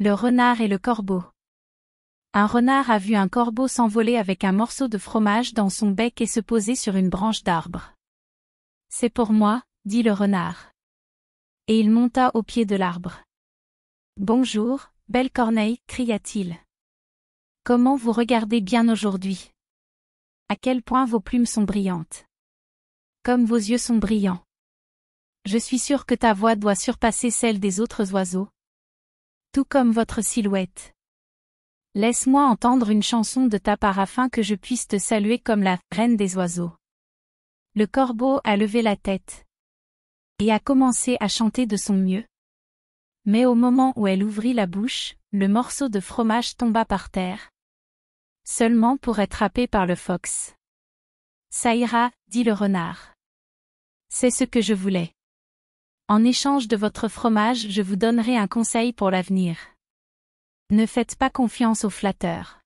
Le renard et le corbeau. Un renard a vu un corbeau s'envoler avec un morceau de fromage dans son bec et se poser sur une branche d'arbre. C'est pour moi, dit le renard. Et il monta au pied de l'arbre. Bonjour, belle corneille, cria-t-il. Comment vous regardez bien aujourd'hui À quel point vos plumes sont brillantes Comme vos yeux sont brillants. Je suis sûr que ta voix doit surpasser celle des autres oiseaux, tout comme votre silhouette. Laisse-moi entendre une chanson de ta part afin que je puisse te saluer comme la reine des oiseaux. Le corbeau a levé la tête et a commencé à chanter de son mieux. Mais au moment où elle ouvrit la bouche, le morceau de fromage tomba par terre. Seulement pour être happé par le fox. Ça ira, dit le renard. C'est ce que je voulais. En échange de votre fromage, je vous donnerai un conseil pour l'avenir. Ne faites pas confiance aux flatteurs.